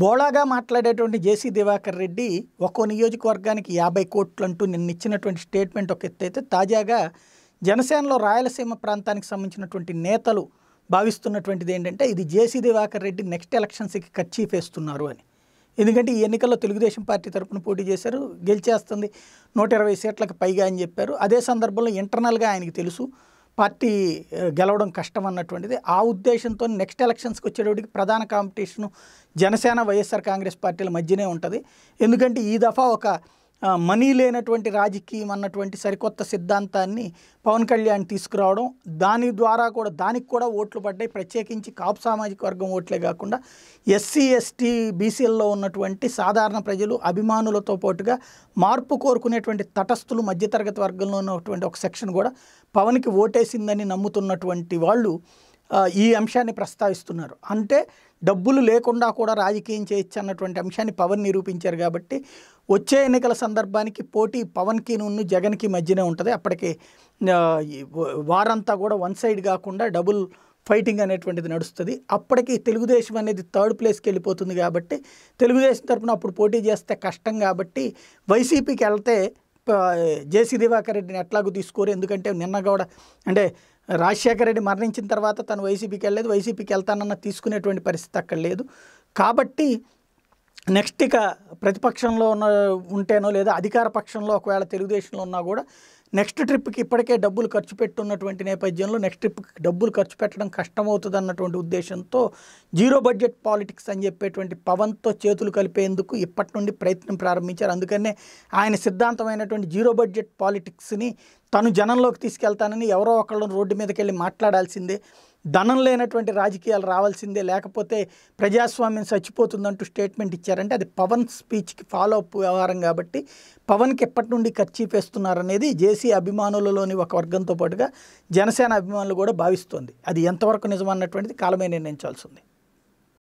బోళాగా మాట్లాడేటువంటి జేసీ దివాకర్ రెడ్డి ఒక్కో నియోజకవర్గానికి యాభై కోట్లు అంటూ నిన్న ఇచ్చినటువంటి స్టేట్మెంట్ ఒక ఎత్తైతే తాజాగా జనసేనలో రాయలసీమ ప్రాంతానికి సంబంధించినటువంటి నేతలు భావిస్తున్నటువంటిది ఏంటంటే ఇది జేసీ దివాకర్ రెడ్డి నెక్స్ట్ ఎలక్షన్స్కి ఖర్చీఫ్ వేస్తున్నారు అని ఎందుకంటే ఈ ఎన్నికల్లో తెలుగుదేశం పార్టీ తరఫున పోటీ చేశారు గెలిచేస్తుంది నూట ఇరవై సీట్లకు పైగా అని చెప్పారు అదే సందర్భంలో ఇంటర్నల్గా ఆయనకి తెలుసు పార్టీ గెలవడం కష్టం అన్నటువంటిది ఆ ఉద్దేశంతో నెక్స్ట్ ఎలక్షన్స్కి వచ్చేటప్పటికి ప్రధాన కాంపిటీషను జనసేన వైఎస్ఆర్ కాంగ్రెస్ పార్టీల మధ్యనే ఉంటుంది ఎందుకంటే ఈ దఫా ఒక మనీ లేనటువంటి రాజకీయం అన్నటువంటి సరికొత్త సిద్ధాంతాన్ని పవన్ కళ్యాణ్ తీసుకురావడం దాని ద్వారా కూడా దానికి కూడా ఓట్లు పడ్డాయి ప్రత్యేకించి కాపు సామాజిక వర్గం ఓట్లే కాకుండా ఎస్సీ ఎస్టీ బీసీల్లో ఉన్నటువంటి సాధారణ ప్రజలు అభిమానులతో పాటుగా మార్పు కోరుకునేటువంటి తటస్థులు మధ్యతరగతి వర్గంలో ఉన్నటువంటి ఒక సెక్షన్ కూడా పవన్కి ఓటేసిందని నమ్ముతున్నటువంటి వాళ్ళు ఈ అంశాన్ని ప్రస్తావిస్తున్నారు అంటే డబ్బులు లేకుండా కూడా రాజకీయం చేయొచ్చు అన్నటువంటి అంశాన్ని పవన్ నిరూపించారు కాబట్టి వచ్చే ఎన్నికల సందర్భానికి పోటీ పవన్కి నున్ను జగన్కి మధ్యనే ఉంటుంది అప్పటికి వారంతా కూడా వన్ సైడ్ కాకుండా డబుల్ ఫైటింగ్ అనేటువంటిది నడుస్తుంది అప్పటికి తెలుగుదేశం అనేది థర్డ్ ప్లేస్కి వెళ్ళిపోతుంది కాబట్టి తెలుగుదేశం తరఫున అప్పుడు పోటీ చేస్తే కష్టం కాబట్టి వైసీపీకి వెళ్తే జేసీ దివాకర్ రెడ్డిని ఎట్లాగూ తీసుకోరు ఎందుకంటే నిన్న కూడా అంటే రాజశేఖర రెడ్డి మరణించిన తర్వాత తను వైసీపీకి వెళ్ళలేదు వైసీపీకి వెళ్తానన్న తీసుకునేటువంటి పరిస్థితి అక్కడ లేదు కాబట్టి నెక్స్ట్ ఇక ప్రతిపక్షంలో ఉన్న ఉంటేనో లేదా అధికార పక్షంలో ఒకవేళ తెలుగుదేశంలో ఉన్నా కూడా నెక్స్ట్ ట్రిప్కి ఇప్పటికే డబ్బులు ఖర్చు పెట్టున్నటువంటి నేపథ్యంలో నెక్స్ట్ ట్రిప్కి డబ్బులు ఖర్చు పెట్టడం కష్టమవుతుంది అన్నటువంటి ఉద్దేశంతో జీరో బడ్జెట్ పాలిటిక్స్ అని చెప్పేటువంటి పవన్తో చేతులు కలిపేందుకు ఇప్పటి నుండి ప్రయత్నం ప్రారంభించారు అందుకనే ఆయన సిద్ధాంతమైనటువంటి జీరో బడ్జెట్ పాలిటిక్స్ని తను జనంలోకి తీసుకెళ్తానని ఎవరో ఒకళ్ళని రోడ్డు మీదకి వెళ్ళి మాట్లాడాల్సిందే ధనం లేనటువంటి రాజకీయాలు రావాల్సిందే లేకపోతే ప్రజాస్వామ్యం చచ్చిపోతుందంటూ స్టేట్మెంట్ ఇచ్చారంటే అది పవన్ స్పీచ్కి ఫాలో అప్ వ్యవహారం కాబట్టి పవన్కి ఎప్పటి నుండి ఖర్చు వేస్తున్నారనేది జే వైసీ అభిమానులలోని ఒక వర్గంతో పాటుగా జనసేన అభిమానులు కూడా భావిస్తోంది అది ఎంతవరకు నిజమన్నటువంటిది కాలమే నిర్ణయించాల్సింది